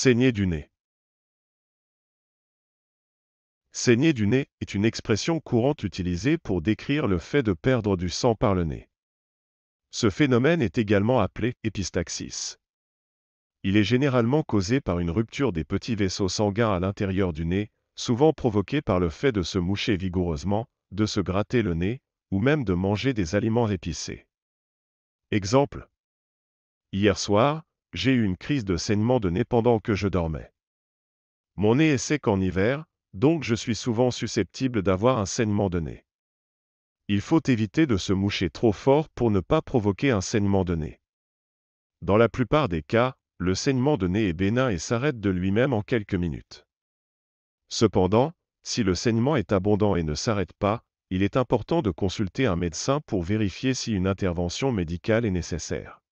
Saigner du nez. Saigner du nez est une expression courante utilisée pour décrire le fait de perdre du sang par le nez. Ce phénomène est également appelé épistaxis. Il est généralement causé par une rupture des petits vaisseaux sanguins à l'intérieur du nez, souvent provoquée par le fait de se moucher vigoureusement, de se gratter le nez, ou même de manger des aliments épicés. Exemple. Hier soir, j'ai eu une crise de saignement de nez pendant que je dormais. Mon nez est sec en hiver, donc je suis souvent susceptible d'avoir un saignement de nez. Il faut éviter de se moucher trop fort pour ne pas provoquer un saignement de nez. Dans la plupart des cas, le saignement de nez est bénin et s'arrête de lui-même en quelques minutes. Cependant, si le saignement est abondant et ne s'arrête pas, il est important de consulter un médecin pour vérifier si une intervention médicale est nécessaire.